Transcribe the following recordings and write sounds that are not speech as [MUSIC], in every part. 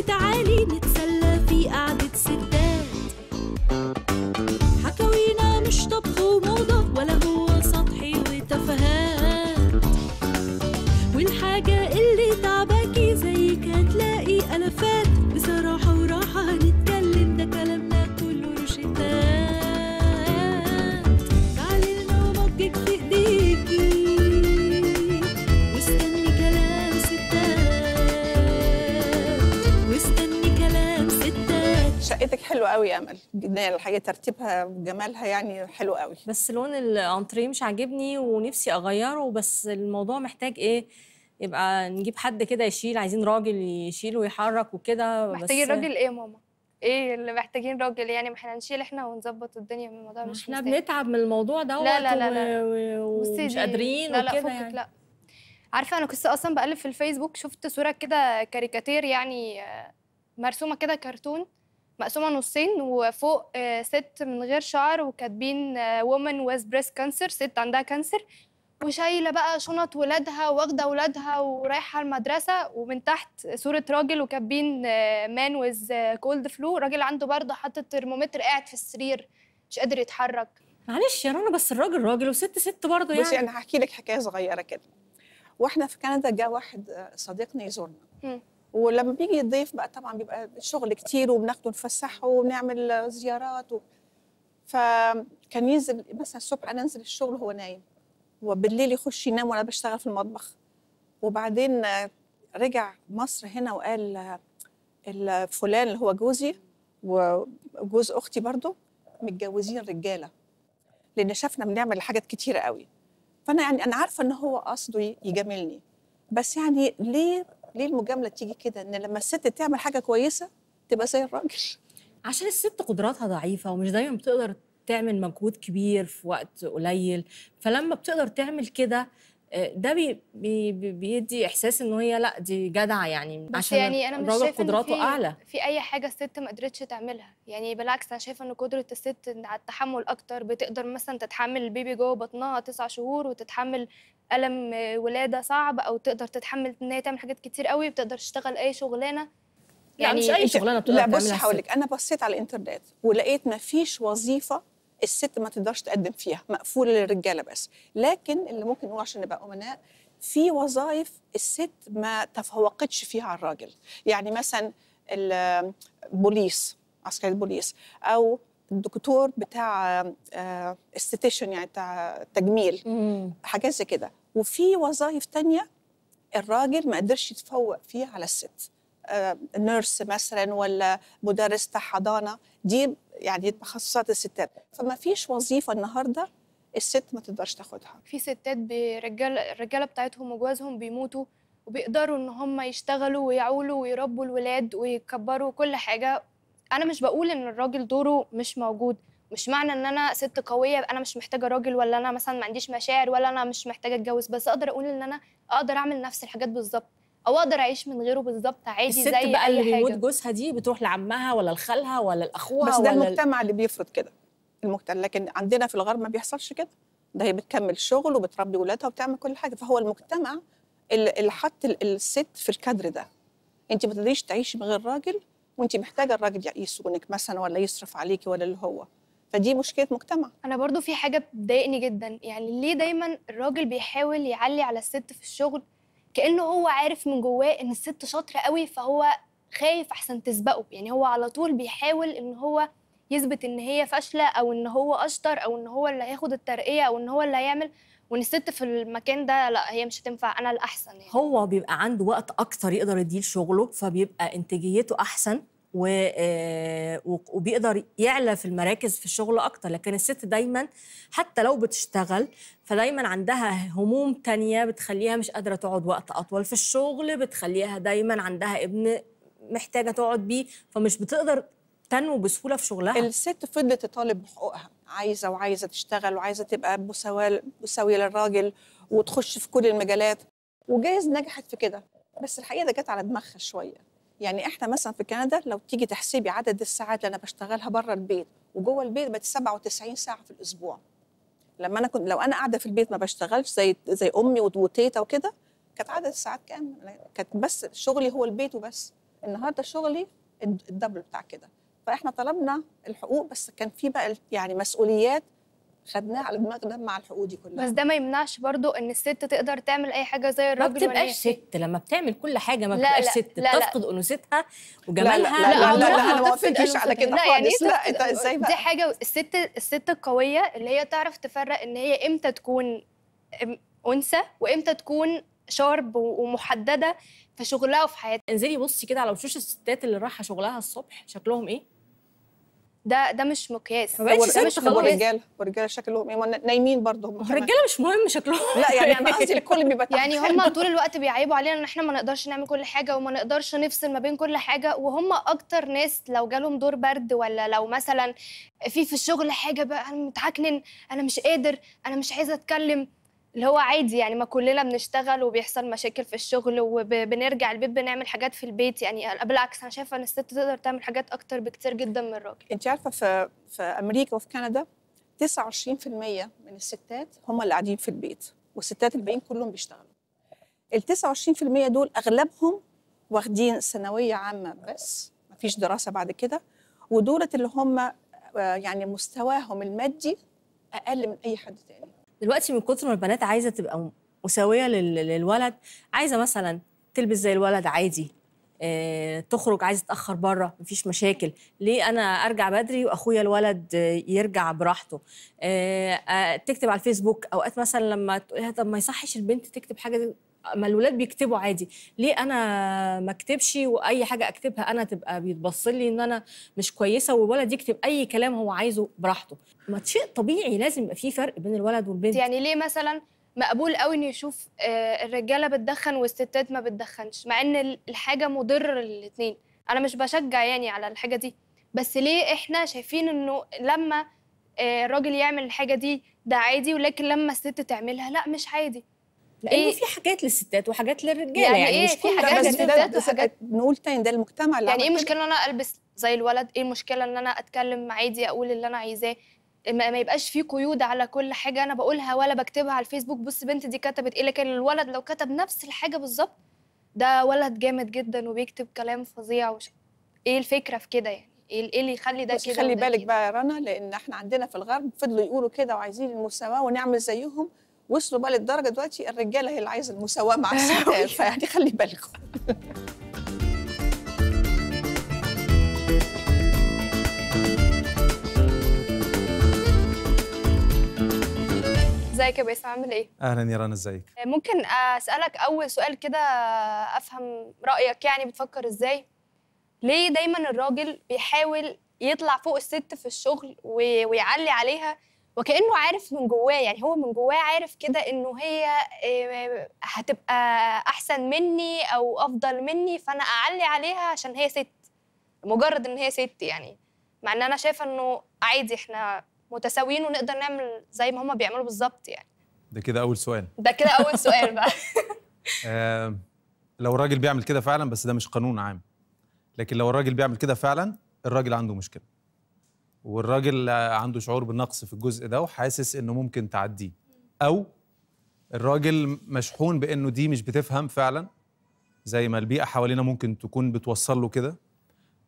وتعالي قوي امل يعني الحقيقه ترتيبها وجمالها يعني حلو قوي بس لون الانتريه مش عاجبني ونفسي اغيره بس الموضوع محتاج ايه يبقى نجيب حد كده يشيل عايزين راجل يشيل ويحرك وكده بس محتاجين راجل ايه يا ماما ايه اللي محتاجين راجل يعني ما احنا نشيل احنا ونظبط الدنيا من الموضوع مش احنا بنتعب من الموضوع دوت لا لا لا, لا. و... ومش قادرين لا لا لا يعني. لا عارفه انا كنت اصلا بقلب في الفيسبوك شفت صوره كده كاريكاتير يعني آه، مرسومه كده كرتون مقسومه نصين وفوق آه، ست من غير شعر وكاتبين وومن ويز بريست كانسر ست عندها كانسر وشايله بقى شنط ولادها واخده ولادها ورايحه المدرسه ومن تحت صوره راجل وكاتبين مان ويز كولد فلو راجل عنده برضه حاطط ترمومتر قاعد في السرير مش قادر يتحرك معلش يا رنا بس الراجل راجل وست ست برضه يعني بصي انا هحكي لك حكايه صغيره كده واحنا في كندا جاء واحد آه، صديقنا يزورنا ولما بيجي الضيف بقى طبعا بيبقى شغل كتير وبناخده نفسحه وبنعمل زيارات و... فكان ينزل مثلا الصبح انا انزل الشغل وهو نايم وبالليل يخش ينام وانا بشتغل في المطبخ وبعدين رجع مصر هنا وقال فلان اللي هو جوزي وجوز اختي برضه متجوزين رجاله لان شافنا بنعمل حاجات كتيره قوي فانا يعني انا عارفه ان هو قصده يجاملني بس يعني ليه ليه المجامله تيجي كده ان لما الست تعمل حاجه كويسه تبقى زي الراجل عشان الست قدراتها ضعيفه ومش دايما بتقدر تعمل مجهود كبير في وقت قليل فلما بتقدر تعمل كده آه، ده بي بي بيدي احساس ان هي لا دي جدعه يعني بس عشان يعني انا مش شايفه قدراته في اعلى في اي حاجه الست ما قدرتش تعملها يعني بالعكس انا شايفه ان قدره الست على التحمل اكتر بتقدر مثلا تتحمل البيبي جوه بطنها تسع شهور وتتحمل الم ولاده صعب او تقدر تتحمل ان هي تعمل حاجات كتير قوي بتقدر تشتغل اي شغلانه يعني مش اي شغلانه بتقدر لا بصي هقول لك انا بصيت على الانترنت ولقيت ما فيش وظيفه الست ما تقدرش تقدم فيها مقفوله للرجاله بس لكن اللي ممكن نقول عشان نبقى امناء في وظائف الست ما تفوقتش فيها على الراجل يعني مثلا البوليس عسكري البوليس او الدكتور بتاع استيتيشن آه، يعني بتاع تجميل حاجات زي كده وفي وظائف تانية الراجل ما قدرش يتفوق فيها على الست آه، نيرس مثلا ولا مدرسة حضانه دي يعني تخصصات الستات فما فيش وظيفه النهارده الست ما تقدرش تاخدها في ستات برجال الرجاله بتاعتهم وجوازهم بيموتوا وبيقدروا ان هم يشتغلوا ويعولوا ويربوا الولاد ويكبروا كل حاجه انا مش بقول ان الراجل دوره مش موجود مش معنى ان انا ست قويه انا مش محتاجه راجل ولا انا مثلا ما عنديش مشاعر ولا انا مش محتاجه اتجوز بس اقدر اقول ان انا اقدر اعمل نفس الحاجات بالظبط او اقدر اعيش من غيره بالظبط عادي زي بقى اللي بيموت جوزها دي بتروح لعمها ولا لخالها ولا لاخوها بس ده المجتمع اللي بيفرض كده المجتمع لكن عندنا في الغرب ما بيحصلش كده ده هي بتكمل شغل وبتربي ولادها وبتعمل كل حاجه فهو المجتمع اللي حط الست في الكادر ده انت ما تقدريش تعيشي من غير راجل وانت محتاجه الراجل يسكنك مثلا ولا يصرف عليكي ولا اللي هو فدي مشكله مجتمع انا برضو في حاجه بتضايقني جدا يعني ليه دايما الراجل بيحاول يعلي على الست في الشغل كانه هو عارف من جواه ان الست شاطره قوي فهو خايف احسن تسبقه يعني هو على طول بيحاول ان هو يثبت ان هي فاشله او ان هو اشطر او ان هو اللي هياخد الترقيه او ان هو اللي هيعمل وان الست في المكان ده لا هي مش هتنفع انا الاحسن يعني. هو بيبقى عنده وقت اكتر يقدر يديه شغله فبيبقى انتاجيته احسن آه، وبيقدر يعلى في المراكز في الشغل اكتر لكن الست دايما حتى لو بتشتغل فدايما عندها هموم تانية بتخليها مش قادره تقعد وقت اطول في الشغل بتخليها دايما عندها ابن محتاجه تقعد بيه فمش بتقدر تنمو بسهوله في شغلها الست فضلت تطالب بحقوقها عايزه وعايزه تشتغل وعايزه تبقى مساويه مساويه للراجل وتخش في كل المجالات وجايز نجحت في كده بس الحقيقه ده جت على دماغها شويه يعني احنا مثلا في كندا لو تيجي تحسبي عدد الساعات اللي انا بشتغلها بره البيت وجوه البيت بقت 97 ساعه في الاسبوع لما انا كنت لو انا قاعده في البيت ما بشتغلش زي زي امي وتيتا وكده كانت عدد الساعات كام كانت بس شغلي هو البيت وبس النهارده شغلي الدبل بتاع كده فاحنا طلبنا الحقوق بس كان في بقى يعني مسؤوليات خدناه على دماغنا مع دي كلها بس ده ما يمنعش برضو ان الست تقدر تعمل اي حاجه زي الراجل ما بتبقاش ست لما بتعمل كل حاجه ما بتبقاش ست لا بتفقد انوثتها وجمالها لا لا لا, لا, لا, لا انا ما وافقتش على كده خالص يعني لا انت ازاي بقى دي حاجه الست الست القويه اللي هي تعرف تفرق ان هي امتى تكون انثى وامتى تكون شارب ومحدده في شغلها وفي حياتها انزلي بصي كده على وشوش الستات اللي رايحه شغلها الصبح شكلهم ايه ده ده مش مقياس هو مش الرجاله ورجاله شكلهم ايه نايمين برضه هم الرجاله مش مهم شكلهم لا يعني انا [LAUGHS] قصدي الكل بيبقى يعني هم [LAUGHS] طول الوقت بيعيبوا علينا ان احنا ما نقدرش نعمل كل حاجه وما نقدرش نفصل ما بين كل حاجه وهم اكتر ناس لو جالهم دور برد ولا لو مثلا في في الشغل حاجه بقى انا متعكنن انا مش قادر انا مش عايزه اتكلم اللي هو عادي يعني ما كلنا بنشتغل وبيحصل مشاكل في الشغل وبنرجع البيت بنعمل حاجات في البيت يعني بالعكس انا شايفه ان الست تقدر تعمل حاجات اكتر بكتير جدا من الراجل انت عارفه في في امريكا وفي كندا 29% من الستات هم اللي قاعدين في البيت والستات الباقيين كلهم بيشتغلوا ال 29% دول اغلبهم واخدين ثانويه عامه بس مفيش دراسه بعد كده ودولت اللي هم آه، يعني مستواهم المادي اقل من اي حد تاني دلوقتي من كتر ما البنات عايزه تبقى مساويه للولد عايزه مثلا تلبس زي الولد عادي آه، تخرج عايزه تاخر بره مفيش مشاكل ليه انا ارجع بدري واخويا الولد يرجع براحته آه، آه، تكتب على الفيسبوك اوقات مثلا لما تقولها طب ما يصحش البنت تكتب حاجه ما الولاد بيكتبوا عادي ليه انا ما اكتبش واي حاجه اكتبها انا تبقى بيتبص لي ان انا مش كويسه والولد يكتب اي كلام هو عايزه براحته ما شيء طبيعي لازم يبقى في فرق بين الولد والبنت يعني ليه مثلا مقبول قوي انه يشوف آه، الرجاله بتدخن والستات ما بتدخنش مع ان الحاجه مضره للاثنين انا مش بشجع يعني على الحاجه دي بس ليه احنا شايفين انه لما آه، الراجل يعمل الحاجه دي ده عادي ولكن لما الست تعملها لا مش عادي لانه إيه؟ في حاجات للستات وحاجات للرجاله يعني, يعني إيه؟ مش في حاجات للستات وحاجات نقول تاني ده المجتمع اللي يعني ايه المشكله ان انا البس زي الولد ايه المشكله ان انا اتكلم عادي اقول اللي انا عايزاه ما, ما يبقاش في قيود على كل حاجه انا بقولها ولا بكتبها على الفيسبوك بص بنت دي كتبت ايه لكن الولد لو كتب نفس الحاجه بالظبط ده ولد جامد جدا وبيكتب كلام فظيع وش... ايه الفكره في كده يعني ايه, إيه اللي يخلي ده كده خلي بالك بقى يا رنا لان احنا عندنا في الغرب فضلوا يقولوا كده وعايزين المساواه ونعمل زيهم وصلوا بقى للدرجه دلوقتي الرجاله هي اللي عايزه المساواه مع [LAUGHS] الستات فيعني خلي بالكم ازيك يا باسم عامل ايه؟ اهلا يا رنا ازيك؟ آه، ممكن اسالك اول سؤال كده افهم رايك يعني بتفكر ازاي؟ ليه دايما الراجل بيحاول يطلع فوق الست في الشغل ويعلي عليها وكانه عارف من جواه يعني هو من جواه عارف كده انه هي آه، هتبقى احسن مني او افضل مني فانا اعلي عليها عشان هي ست مجرد ان هي ست يعني مع ان انا شايفه انه عادي احنا متساويين ونقدر نعمل زي ما هما بيعملوا بالظبط يعني ده كده اول سؤال ده كده اول سؤال بقى [LAUGHS] آه لو الراجل بيعمل كده فعلا بس ده مش قانون عام لكن لو الراجل بيعمل كده فعلا الراجل عنده مشكله والراجل عنده شعور بالنقص في الجزء ده وحاسس انه ممكن تعديه او الراجل مشحون بانه دي مش بتفهم فعلا زي ما البيئه حوالينا ممكن تكون بتوصل له كده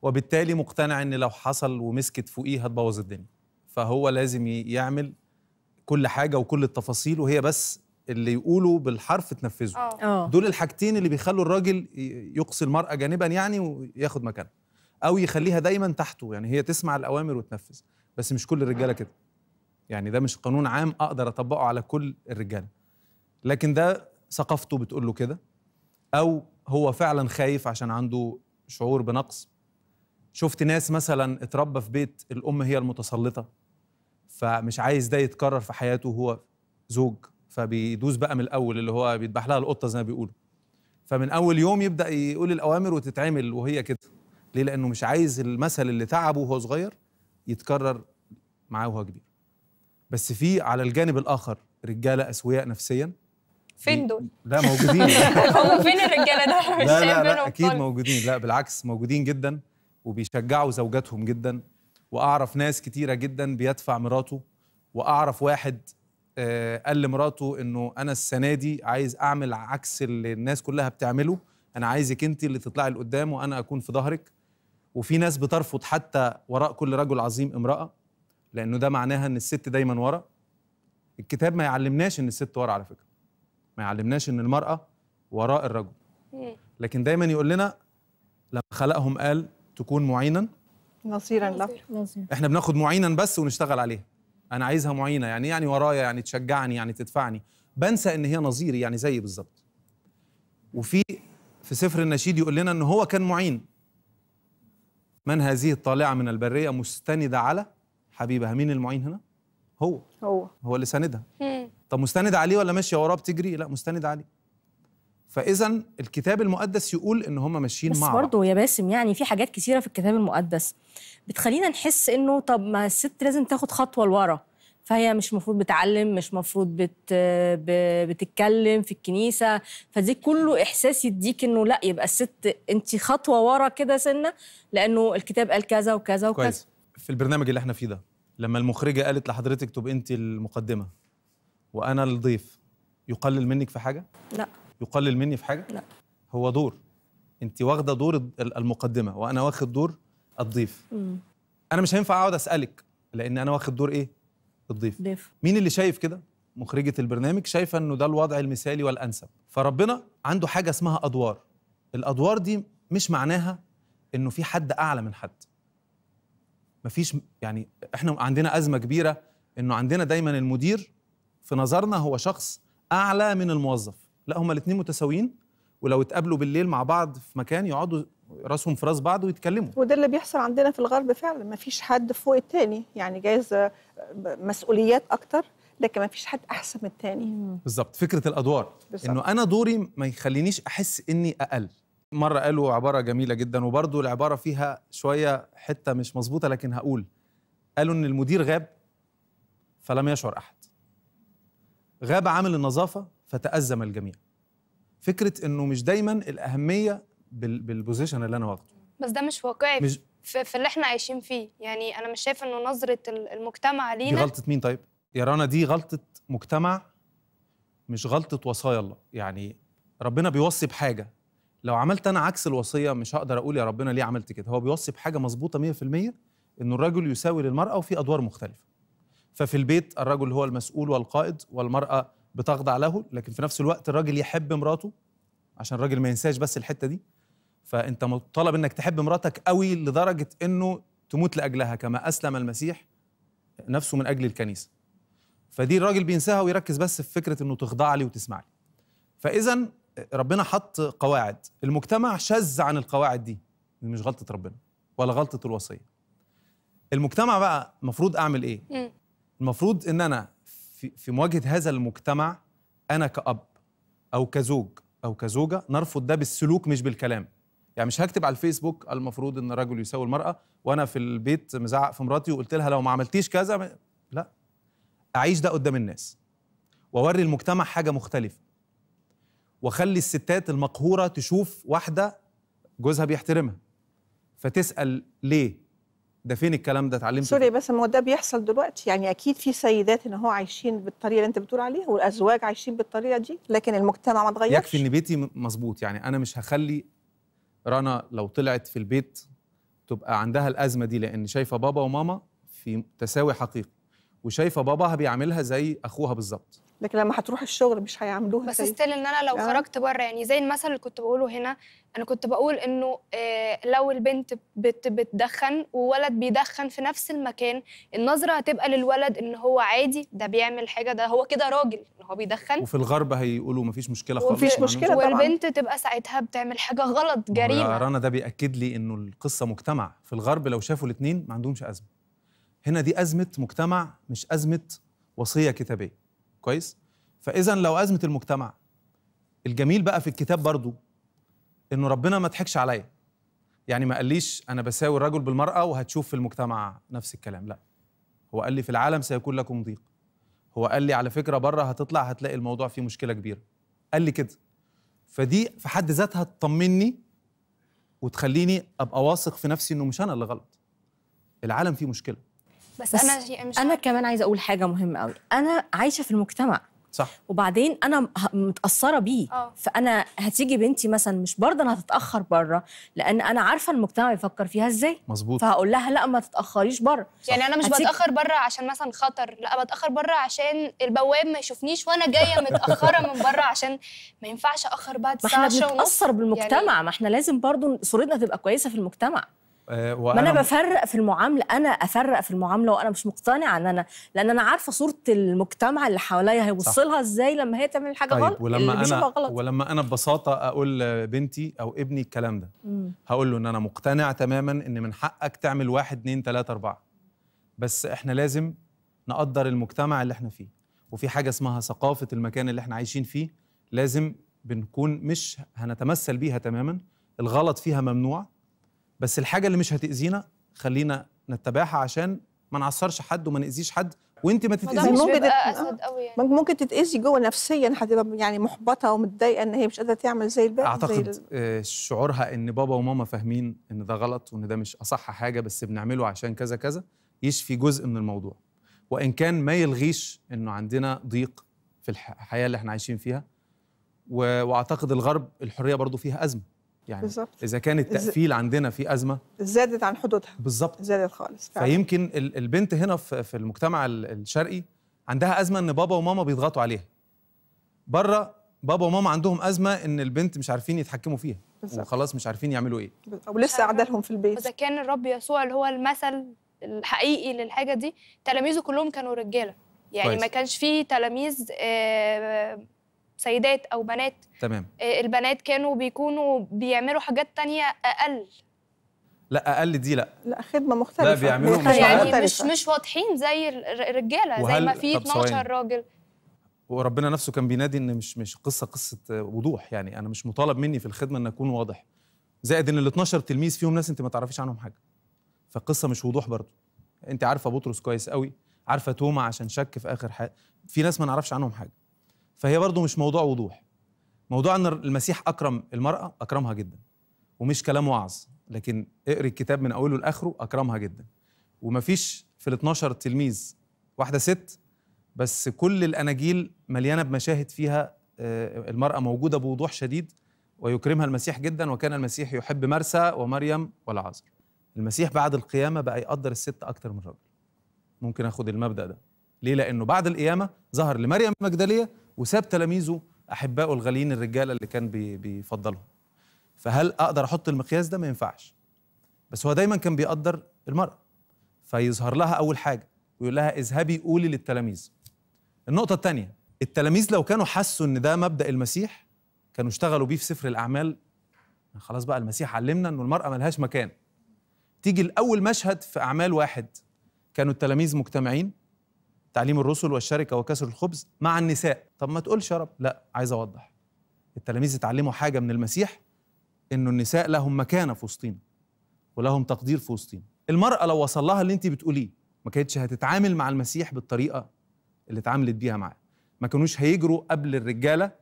وبالتالي مقتنع ان لو حصل ومسكت فوقيه هتبوظ الدنيا فهو لازم يعمل كل حاجه وكل التفاصيل وهي بس اللي يقولوا بالحرف تنفذه آه. آه. دول الحاجتين اللي بيخلوا الراجل يقصي المرأة جانبا يعني وياخد مكانها او يخليها دايما تحته يعني هي تسمع الاوامر وتنفذ بس مش كل الرجاله كده يعني ده مش قانون عام اقدر اطبقه على كل الرجاله لكن ده ثقافته بتقول له كده او هو فعلا خايف عشان عنده شعور بنقص شفت ناس مثلا اتربى في بيت الام هي المتسلطه فمش عايز ده يتكرر في حياته وهو زوج فبيدوس بقى من الاول اللي هو بيدبح لها القطه زي ما بيقولوا فمن اول يوم يبدا يقول الاوامر وتتعمل وهي كده ليه لانه مش عايز المثل اللي تعبه وهو صغير يتكرر معاه وهو كبير بس في على الجانب الاخر رجاله اسوياء نفسيا فين دول؟ لا موجودين [LAUGHS] هم فين الرجاله ده؟ لا لا, لا اكيد موجودين لا بالعكس موجودين جدا وبيشجعوا زوجاتهم جدا واعرف ناس كتيره جدا بيدفع مراته واعرف واحد آه، قال لمراته انه انا السنه دي عايز اعمل عكس اللي الناس كلها بتعمله انا عايزك انت اللي تطلعي لقدام وانا اكون في ظهرك وفي ناس بترفض حتى وراء كل رجل عظيم امرأة لأنه ده معناها إن الست دايما ورا الكتاب ما يعلمناش إن الست ورا على فكرة ما يعلمناش إن المرأة وراء الرجل إيه. لكن دايما يقول لنا لما خلقهم قال تكون معينا نصيرا له احنا بناخد معينا بس ونشتغل عليها انا عايزها معينه يعني يعني ورايا يعني تشجعني يعني تدفعني بنسى ان هي نظيري يعني زيي بالظبط وفي في سفر النشيد يقول لنا ان هو كان معين من هذه الطالعه من البريه مستنده على حبيبها مين المعين هنا هو هو هو اللي ساندها طب مستند عليه ولا ماشيه وراه بتجري لا مستند عليه فاذا الكتاب المقدس يقول ان هم ماشيين مع بس برضه يا باسم يعني في حاجات كثيره في الكتاب المقدس بتخلينا نحس انه طب ما الست لازم تاخد خطوه لورا فهي مش مفروض بتعلم مش مفروض بت... بتتكلم في الكنيسه فدي كله احساس يديك انه لا يبقى الست انت خطوه ورا كده سنه لانه الكتاب قال كذا وكذا وكذا كويس. في البرنامج اللي احنا فيه ده لما المخرجه قالت لحضرتك تبقى انت المقدمه وانا الضيف يقلل منك في حاجه لا يقلل مني في حاجه لا هو دور انت واخده دور المقدمه وانا واخد دور الضيف م. انا مش هينفع اقعد اسالك لان انا واخد دور ايه الضيف ديف. مين اللي شايف كده مخرجه البرنامج شايفه انه ده الوضع المثالي والانسب فربنا عنده حاجه اسمها ادوار الادوار دي مش معناها انه في حد اعلى من حد مفيش يعني احنا عندنا ازمه كبيره انه عندنا دايما المدير في نظرنا هو شخص اعلى من الموظف لا هما الاثنين متساويين ولو اتقابلوا بالليل مع بعض في مكان يقعدوا راسهم في راس بعض ويتكلموا وده اللي بيحصل عندنا في الغرب فعلا ما فيش حد فوق التاني يعني جايز آه، مسؤوليات اكتر لكن ما فيش حد احسن من التاني بالظبط فكره الادوار بالزبط. انه انا دوري ما يخلينيش احس اني اقل مره قالوا عباره جميله جدا وبرضه العباره فيها شويه حته مش مظبوطه لكن هقول قالوا ان المدير غاب فلم يشعر احد غاب عامل النظافه فتازم الجميع فكره انه مش دايما الاهميه بالبوزيشن اللي انا واخده بس ده مش واقعي مش في, في اللي احنا عايشين فيه يعني انا مش شايف انه نظره المجتمع لينا دي غلطه مين طيب يا رنا دي غلطه مجتمع مش غلطه وصايا الله يعني ربنا بيوصي بحاجه لو عملت انا عكس الوصيه مش هقدر اقول يا ربنا ليه عملت كده هو بيوصي بحاجه مظبوطه 100% انه الرجل يساوي للمراه وفي ادوار مختلفه ففي البيت الرجل هو المسؤول والقائد والمراه بتخضع له لكن في نفس الوقت الراجل يحب مراته عشان الراجل ما ينساش بس الحته دي فانت مطالب انك تحب مراتك قوي لدرجه انه تموت لاجلها كما اسلم المسيح نفسه من اجل الكنيسه فدي الراجل بينساها ويركز بس في فكره انه تخضع لي وتسمع لي فاذا ربنا حط قواعد المجتمع شذ عن القواعد دي دي مش غلطه ربنا ولا غلطه الوصيه المجتمع بقى المفروض اعمل ايه المفروض ان انا في مواجهه هذا المجتمع انا كاب او كزوج او كزوجه نرفض ده بالسلوك مش بالكلام يعني مش هكتب على الفيسبوك المفروض ان الرجل يساوي المراه وانا في البيت مزعق في مراتي وقلت لها لو ما عملتيش كذا لا اعيش ده قدام الناس واوري المجتمع حاجه مختلفه واخلي الستات المقهوره تشوف واحده جوزها بيحترمها فتسال ليه ده فين الكلام ده اتعلمته سوري بس ما هو ده بيحصل دلوقتي يعني اكيد في سيدات ان هو عايشين بالطريقه اللي انت بتقول عليها والازواج عايشين بالطريقه دي لكن المجتمع ما اتغيرش يكفي ان بيتي مظبوط يعني انا مش هخلي رنا لو طلعت في البيت تبقى عندها الازمه دي لان شايفه بابا وماما في تساوي حقيقي وشايفه باباها بيعملها زي اخوها بالظبط لكن لما هتروح الشغل مش هيعملوها بس ستيل ان انا لو يعني. خرجت بره يعني زي المثل اللي كنت بقوله هنا انا كنت بقول انه آه، لو البنت بت بتدخن وولد بيدخن في نفس المكان النظره هتبقى للولد ان هو عادي ده بيعمل حاجه ده هو كده راجل ان هو بيدخن وفي الغرب هيقولوا مفيش مشكله خالص مفيش مشكله طبعا والبنت تبقى ساعتها بتعمل حاجه غلط جريمه رنا ده بياكد لي انه القصه مجتمع في الغرب لو شافوا الاثنين ما عندهمش ازمه هنا دي ازمه مجتمع مش ازمه وصيه كتابيه كويس فاذا لو ازمه المجتمع الجميل بقى في الكتاب برضو انه ربنا ما ضحكش عليا يعني ما قاليش انا بساوي الرجل بالمراه وهتشوف في المجتمع نفس الكلام لا هو قال لي في العالم سيكون لكم ضيق هو قال لي على فكره بره هتطلع هتلاقي الموضوع فيه مشكله كبيره قال لي كده فدي في حد ذاتها تطمني وتخليني ابقى واثق في نفسي انه مش انا اللي غلط العالم فيه مشكله بس, بس انا مش انا كمان عايزه اقول حاجه مهمه قوي انا عايشه في المجتمع صح وبعدين انا متاثره بيه أوه. فانا هتيجي بنتي مثلا مش برضه انا هتتاخر بره لان انا عارفه المجتمع بيفكر فيها ازاي مظبوط فهقول لها لا ما تتاخريش بره يعني انا مش هتيجي... بتاخر بره عشان مثلا خطر لا بتاخر بره عشان البواب ما يشوفنيش وانا جايه متاخره من بره عشان ما ينفعش اخر بعد الساعه ما احنا بنتاثر بالمجتمع يعني... ما احنا لازم برضه صورتنا تبقى كويسه في المجتمع آه، ما انا بفرق في المعامله انا افرق في المعامله وانا مش مقتنعه ان انا لان انا عارفه صوره المجتمع اللي حواليا هيبص لها ازاي لما هي تعمل حاجه طيب غلط ولما انا غلط. ولما انا ببساطه اقول لبنتي او ابني الكلام ده هقول له ان انا مقتنع تماما ان من حقك تعمل واحد اثنين ثلاثة اربعه بس احنا لازم نقدر المجتمع اللي احنا فيه وفي حاجه اسمها ثقافه المكان اللي احنا عايشين فيه لازم بنكون مش هنتمثل بيها تماما الغلط فيها ممنوع بس الحاجه اللي مش هتاذينا خلينا نتبعها عشان ما نعصرش حد وما ناذيش حد وانت ما تتاذيش ممكن أسود قوي يعني. ممكن تتاذي جوه نفسيا هتبقى يعني محبطه ومتضايقه ان هي مش قادره تعمل زي الباقي اعتقد زي آه، شعورها ان بابا وماما فاهمين ان ده غلط وان ده مش اصح حاجه بس بنعمله عشان كذا كذا يشفي جزء من الموضوع وان كان ما يلغيش انه عندنا ضيق في الحياه اللي احنا عايشين فيها واعتقد الغرب الحريه برضو فيها ازمه يعني بالزبط. اذا كان التقفيل عندنا في ازمه زادت عن حدودها بالظبط زادت خالص فعلا. فيمكن البنت هنا في المجتمع الشرقي عندها ازمه ان بابا وماما بيضغطوا عليها بره بابا وماما عندهم ازمه ان البنت مش عارفين يتحكموا فيها بالزبط. وخلاص مش عارفين يعملوا ايه ولسه قاعده لهم في البيت اذا كان الرب يسوع اللي هو المثل الحقيقي للحاجه دي تلاميذه كلهم كانوا رجاله يعني كويس. ما كانش فيه تلاميذ آه سيدات او بنات تمام آه، البنات كانوا بيكونوا بيعملوا حاجات تانية اقل لا اقل دي لا لا خدمه مختلفه لا بيعملوا مش يعني مختلفة. مش مش واضحين زي الرجاله وهل... زي ما في 12 راجل وربنا نفسه كان بينادي ان مش مش قصه قصه وضوح يعني انا مش مطالب مني في الخدمه ان اكون واضح زائد ان ال 12 تلميذ فيهم ناس انت ما تعرفيش عنهم حاجه فالقصه مش وضوح برضه انت عارفه بطرس كويس قوي عارفه توما عشان شك في اخر حاجه في ناس ما نعرفش عنهم حاجه فهي برضو مش موضوع وضوح موضوع ان المسيح اكرم المراه اكرمها جدا ومش كلام وعظ لكن اقري الكتاب من اوله لاخره اكرمها جدا ومفيش في ال 12 تلميذ واحده ست بس كل الاناجيل مليانه بمشاهد فيها آه، المراه موجوده بوضوح شديد ويكرمها المسيح جدا وكان المسيح يحب مرسى ومريم والعازر المسيح بعد القيامه بقى يقدر الست اكتر من الرجل ممكن اخد المبدا ده ليه لانه بعد القيامه ظهر لمريم المجدليه وساب تلاميذه احبائه الغاليين الرجاله اللي كان بيفضلهم فهل اقدر احط المقياس ده ما ينفعش بس هو دايما كان بيقدر المراه فيظهر لها اول حاجه ويقول لها اذهبي قولي للتلاميذ النقطه الثانيه التلاميذ لو كانوا حسوا ان ده مبدا المسيح كانوا اشتغلوا بيه في سفر الاعمال خلاص بقى المسيح علمنا انه المراه ملهاش مكان تيجي الاول مشهد في اعمال واحد كانوا التلاميذ مجتمعين تعليم الرسل والشركه وكسر الخبز مع النساء طب ما تقولش يا رب لا عايز اوضح التلاميذ اتعلموا حاجه من المسيح انه النساء لهم مكانه في وسطينا ولهم تقدير في وسطينا المراه لو وصل لها اللي انت بتقوليه ما كانتش هتتعامل مع المسيح بالطريقه اللي اتعاملت بيها معاه ما كانوش هيجروا قبل الرجاله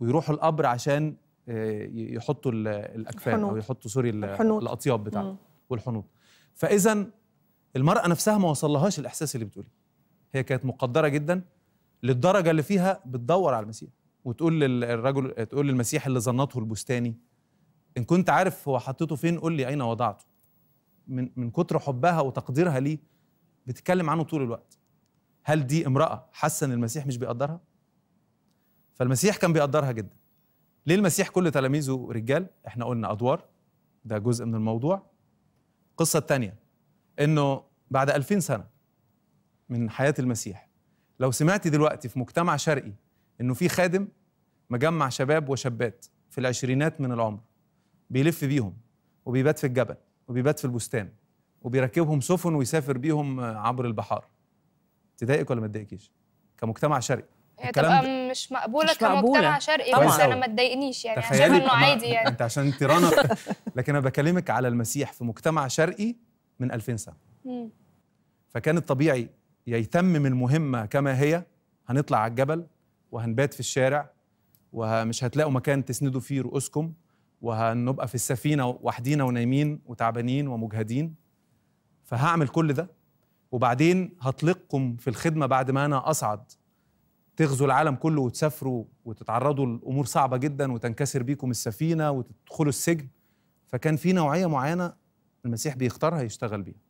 ويروحوا القبر عشان آه، يحطوا الاكفان الحنوط. او يحطوا سوري الاطياب بتاعته والحنوط فاذا المراه نفسها ما وصلهاش الاحساس اللي بتقوليه هي كانت مقدره جدا للدرجه اللي فيها بتدور على المسيح وتقول للرجل تقول للمسيح اللي زنطه البستاني ان كنت عارف هو حطيته فين قول لي اين وضعته من من كتر حبها وتقديرها ليه بتتكلم عنه طول الوقت هل دي امراه حاسه ان المسيح مش بيقدرها فالمسيح كان بيقدرها جدا ليه المسيح كل تلاميذه رجال احنا قلنا ادوار ده جزء من الموضوع القصه الثانيه انه بعد 2000 سنه من حياة المسيح لو سمعت دلوقتي في مجتمع شرقي إنه في خادم مجمع شباب وشابات في العشرينات من العمر بيلف بيهم وبيبات في الجبل وبيبات في البستان وبيركبهم سفن ويسافر بيهم عبر البحار تضايقك ولا ما تضايقكيش كمجتمع شرقي هي تبقى مش مقبوله مش كمجتمع مقبولة. شرقي طبعا. بس انا ما تضايقنيش يعني انا انه عادي يعني انت عشان انت رانا [LAUGHS] لكن انا بكلمك على المسيح في مجتمع شرقي من 2000 سنه فكان الطبيعي يتمم المهمه كما هي هنطلع على الجبل وهنبات في الشارع ومش هتلاقوا مكان تسندوا فيه رؤوسكم وهنبقى في السفينه وحدينا ونايمين وتعبانين ومجهدين فهعمل كل ده وبعدين هطلقكم في الخدمه بعد ما انا اصعد تغزوا العالم كله وتسافروا وتتعرضوا لامور صعبه جدا وتنكسر بيكم السفينه وتدخلوا السجن فكان في نوعيه معينه المسيح بيختارها يشتغل بيها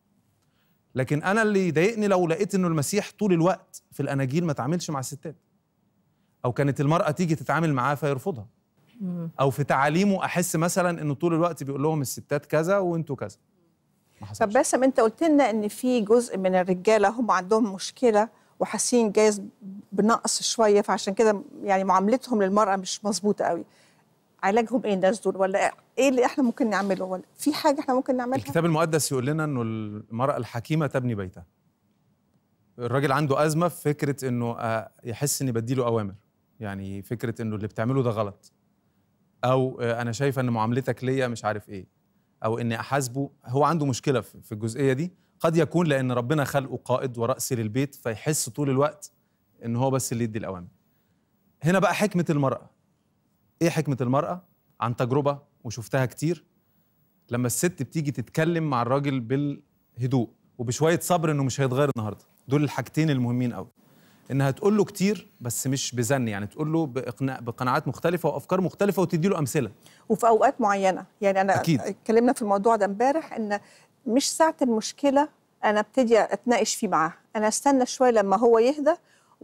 لكن انا اللي يضايقني لو لقيت انه المسيح طول الوقت في الاناجيل ما تعاملش مع الستات او كانت المراه تيجي تتعامل معاه فيرفضها او في تعاليمه احس مثلا انه طول الوقت بيقول لهم الستات كذا وانتوا كذا طب باسم انت قلت لنا ان في جزء من الرجاله هم عندهم مشكله وحاسين جايز بنقص شويه فعشان كده يعني معاملتهم للمراه مش مظبوطه قوي علاجهم ايه الناس دول ولا ايه اللي احنا ممكن نعمله ولا في حاجه احنا ممكن نعملها الكتاب المقدس يقول لنا انه المراه الحكيمه تبني بيتها الراجل عنده ازمه في فكره انه آه، يحس اني بديله اوامر يعني فكره انه اللي بتعمله ده غلط او آه، انا شايفه ان معاملتك ليا مش عارف ايه او اني احاسبه هو عنده مشكله في الجزئيه دي قد يكون لان ربنا خلقه قائد وراس للبيت فيحس طول الوقت ان هو بس اللي يدي الاوامر هنا بقى حكمه المراه ايه حكمه المراه عن تجربه وشفتها كتير لما الست بتيجي تتكلم مع الراجل بالهدوء وبشويه صبر انه مش هيتغير النهارده دول الحاجتين المهمين قوي انها تقول له كتير بس مش بزن يعني تقول له باقناع بقناعات مختلفه وافكار مختلفه وتدي له امثله وفي اوقات معينه يعني انا أكيد. اتكلمنا في الموضوع ده امبارح ان مش ساعه المشكله انا ابتدي اتناقش فيه معاه انا استنى شويه لما هو يهدى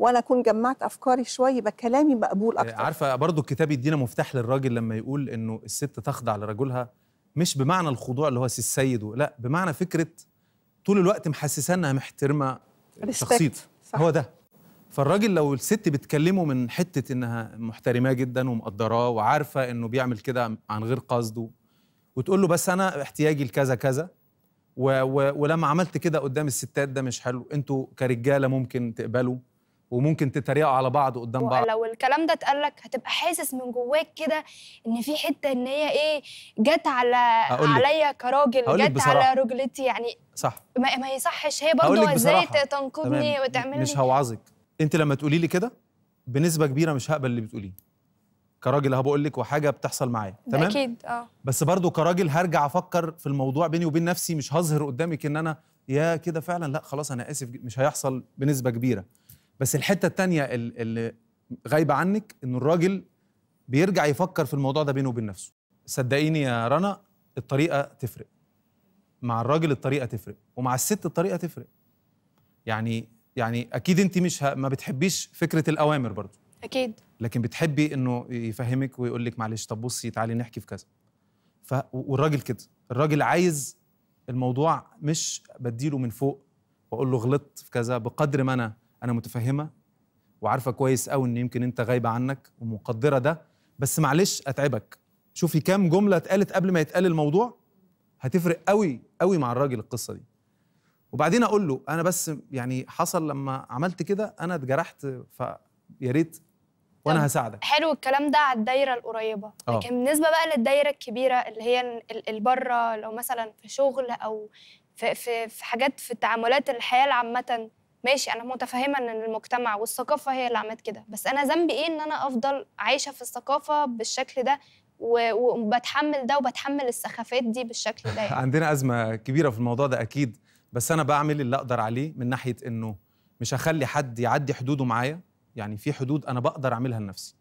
وانا اكون جمعت افكاري شويه يبقى كلامي مقبول آه، اكتر عارفه برضو الكتاب يدينا مفتاح للراجل لما يقول انه الست تخضع لرجلها مش بمعنى الخضوع اللي هو السيد لا بمعنى فكره طول الوقت محسسه انها محترمه شخصيته هو ده فالراجل لو الست بتكلمه من حته انها محترماه جدا ومقدراه وعارفه انه بيعمل كده عن غير قصده وتقول له بس انا احتياجي لكذا كذا و و ولما عملت كده قدام الستات ده مش حلو انتوا كرجاله ممكن تقبلوا وممكن تتريقوا على بعض قدام بعض لو الكلام ده اتقال لك هتبقى حاسس من جواك كده ان في حته ان هي ايه جت على عليا كراجل جت على رجلتي يعني صح ما, ما يصحش هي برضه ازاي تنقضني وتعملني مش هوعظك انت لما تقولي لي كده بنسبه كبيره مش هقبل اللي بتقوليه كراجل بقول لك وحاجه بتحصل معايا تمام اكيد اه بس برضه كراجل هرجع افكر في الموضوع بيني وبين نفسي مش هظهر قدامك ان انا يا كده فعلا لا خلاص انا اسف مش هيحصل بنسبه كبيره بس الحته الثانيه اللي غايبه عنك ان الراجل بيرجع يفكر في الموضوع ده بينه وبين نفسه صدقيني يا رنا الطريقه تفرق مع الراجل الطريقه تفرق ومع الست الطريقه تفرق يعني يعني اكيد انت مش ه... ما بتحبيش فكره الاوامر برضو اكيد لكن بتحبي انه يفهمك ويقول لك معلش طب بصي تعالي نحكي في كذا ف والراجل كده الراجل عايز الموضوع مش بديله من فوق واقول له غلطت في كذا بقدر ما انا انا متفهمه وعارفه كويس قوي ان يمكن انت غايبه عنك ومقدره ده بس معلش اتعبك شوفي كام جمله اتقالت قبل ما يتقال الموضوع هتفرق قوي قوي مع الراجل القصه دي وبعدين اقول له انا بس يعني حصل لما عملت كده انا اتجرحت فيا ريت وانا هساعدك حلو الكلام ده على الدايره القريبه أوه. لكن بالنسبه بقى للدايره الكبيره اللي هي البره لو مثلا في شغل او في في, في حاجات في تعاملات الحياه العامه ماشي انا متفهمه ان المجتمع والثقافه هي اللي عملت كده بس انا ذنبي ايه ان انا افضل عايشه في الثقافه بالشكل ده وبتحمل ده وبتحمل السخافات دي بالشكل ده يعني. [LAUGHS] عندنا ازمه كبيره في الموضوع ده اكيد بس انا بعمل اللي اقدر عليه من ناحيه انه مش هخلي حد يعدي حدوده معايا يعني في حدود انا بقدر اعملها لنفسي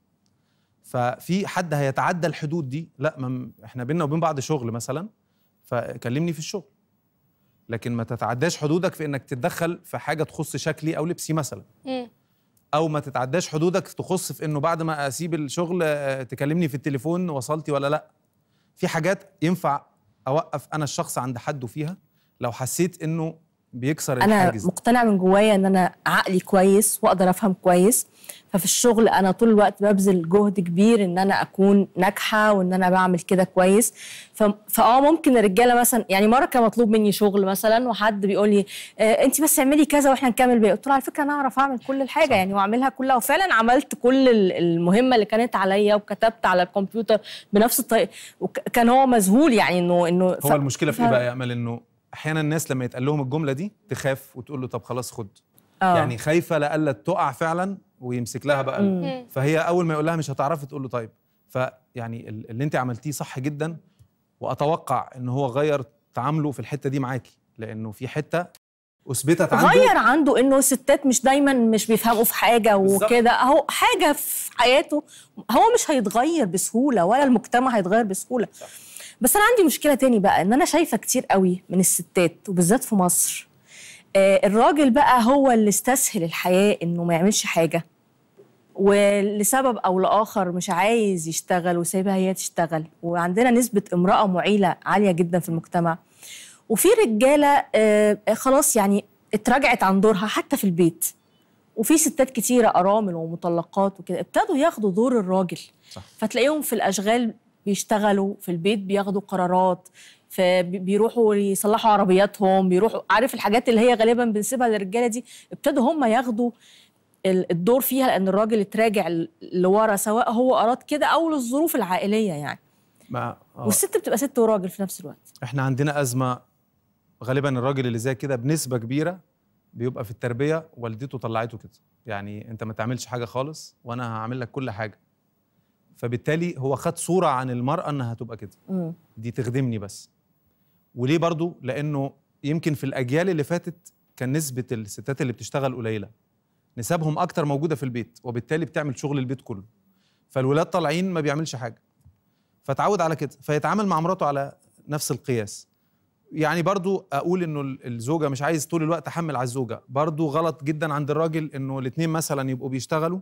ففي حد هيتعدى الحدود دي لا ما احنا بينا وبين بعض شغل مثلا فكلمني في الشغل لكن ما تتعداش حدودك في انك تتدخل في حاجه تخص شكلي او لبسي مثلا او ما تتعداش حدودك تخص في انه بعد ما اسيب الشغل آه، تكلمني في التليفون وصلتي ولا لا في حاجات ينفع اوقف انا الشخص عند حده فيها لو حسيت انه بيكسر انا الحاجز مقتنع من جوايا ان انا عقلي كويس واقدر افهم كويس ففي الشغل انا طول الوقت ببذل جهد كبير ان انا اكون ناجحه وان انا بعمل كده كويس فاه ممكن الرجاله مثلا يعني مره كان مطلوب مني شغل مثلا وحد بيقول لي آه انت بس اعملي كذا واحنا نكمل بيه قلت له على فكره انا اعرف اعمل كل الحاجه صح. يعني واعملها كلها وفعلا عملت كل المهمه اللي كانت عليا وكتبت على الكمبيوتر بنفس الطريقه وكان هو مذهول يعني انه انه هو ف... المشكله في ايه بقى يا امل انه احيانا الناس لما يتقال لهم الجمله دي تخاف وتقول له طب خلاص خد أوه. يعني خايفه لالا تقع فعلا ويمسك لها بقى مم. فهي اول ما يقول لها مش هتعرفي تقول له طيب فيعني اللي انت عملتيه صح جدا واتوقع ان هو غير تعامله في الحته دي معاكي لانه في حته اثبتت عنده غير عنده انه الستات مش دايما مش بيفهموا في حاجه وكده اهو حاجه في حياته هو مش هيتغير بسهوله ولا المجتمع هيتغير بسهوله صح. بس انا عندي مشكله تاني بقى ان انا شايفه كتير قوي من الستات وبالذات في مصر آه الراجل بقى هو اللي استسهل الحياه انه ما يعملش حاجه ولسبب او لاخر مش عايز يشتغل وسايبها هي تشتغل وعندنا نسبه امراه معيله عاليه جدا في المجتمع وفي رجاله آه خلاص يعني اتراجعت عن دورها حتى في البيت وفي ستات كتيره ارامل ومطلقات وكده ابتدوا ياخدوا دور الراجل صح. فتلاقيهم في الاشغال بيشتغلوا في البيت بياخدوا قرارات فبيروحوا يصلحوا عربياتهم بيروحوا عارف الحاجات اللي هي غالبا بنسيبها للرجاله دي ابتدوا هم ياخدوا الدور فيها لان الراجل اتراجع لورا سواء هو اراد كده او للظروف العائليه يعني ما آه. والست بتبقى ست وراجل في نفس الوقت احنا عندنا ازمه غالبا الراجل اللي زي كده بنسبه كبيره بيبقى في التربيه والدته طلعته كده يعني انت ما تعملش حاجه خالص وانا هعمل لك كل حاجه فبالتالي هو خد صوره عن المراه انها تبقى كده دي تخدمني بس وليه برضو لانه يمكن في الاجيال اللي فاتت كان نسبه الستات اللي بتشتغل قليله نسبهم اكتر موجوده في البيت وبالتالي بتعمل شغل البيت كله فالولاد طالعين ما بيعملش حاجه فتعود على كده فيتعامل مع مراته على نفس القياس يعني برضو اقول انه الزوجه مش عايز طول الوقت احمل على الزوجه برضو غلط جدا عند الراجل انه الاثنين مثلا يبقوا بيشتغلوا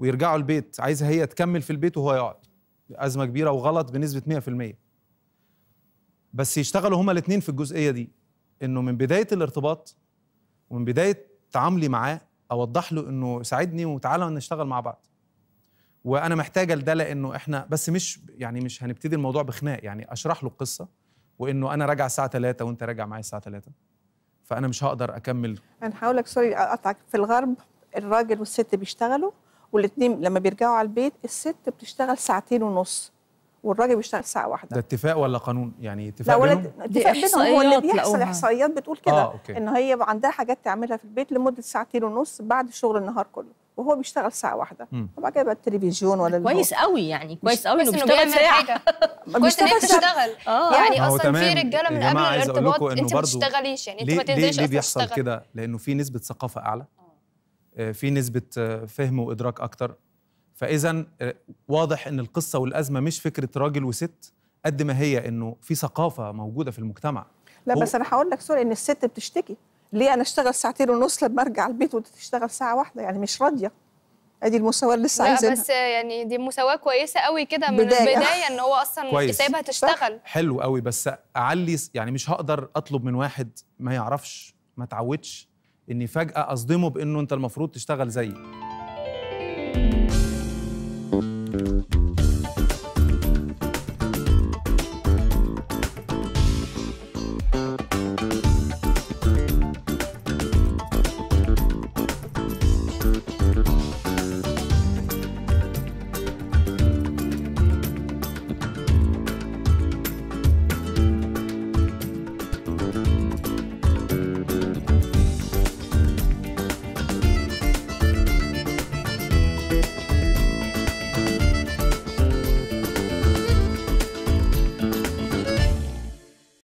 ويرجعوا البيت عايزه هي تكمل في البيت وهو يقعد ازمه كبيره وغلط بنسبه 100% بس يشتغلوا هما الاثنين في الجزئيه دي انه من بدايه الارتباط ومن بدايه تعاملي معاه اوضح له انه ساعدني وتعالى نشتغل مع بعض وانا محتاجه لده لانه احنا بس مش يعني مش هنبتدي الموضوع بخناق يعني اشرح له القصه وانه انا راجع الساعه 3 وانت راجع معايا الساعه 3 فانا مش هقدر اكمل انا هقول لك سوري اقطعك في الغرب الراجل والست بيشتغلوا والاثنين لما بيرجعوا على البيت الست بتشتغل ساعتين ونص والراجل بيشتغل ساعه واحده ده اتفاق ولا قانون يعني اتفاق لا ولا اتفاق بينهم هو اللي بيحصل احصائيات بتقول كده آه، أوكي. ان هي عندها حاجات تعملها في البيت لمده ساعتين ونص بعد شغل النهار كله وهو بيشتغل ساعه واحده طب كده بقى التلفزيون ولا كويس قوي يعني كويس قوي انه بيشتغل ساعه [LAUGHS] كويس انك بتشتغل آه. يعني اصلا في رجاله من قبل الارتباط انت ما بتشتغليش يعني انت ما تنزلش ليه بيحصل كده لانه في نسبه ثقافه اعلى آه، في نسبه آه، فهم وادراك اكتر فاذا آه، واضح ان القصه والازمه مش فكره راجل وست قد ما هي انه في ثقافه موجوده في المجتمع لا بس انا هقول لك سوري ان الست بتشتكي ليه انا اشتغل ساعتين ونص لما ارجع البيت وتشتغل ساعه واحده يعني مش راضيه ادي المساواه اللي لسه عايزينها بس يعني دي مساواه كويسه قوي كده من بداية. البدايه ان هو اصلا كويس. سايبها تشتغل حلو قوي بس اعلي يعني مش هقدر اطلب من واحد ما يعرفش ما تعودش اني فجاه اصدمه بانه انت المفروض تشتغل زيي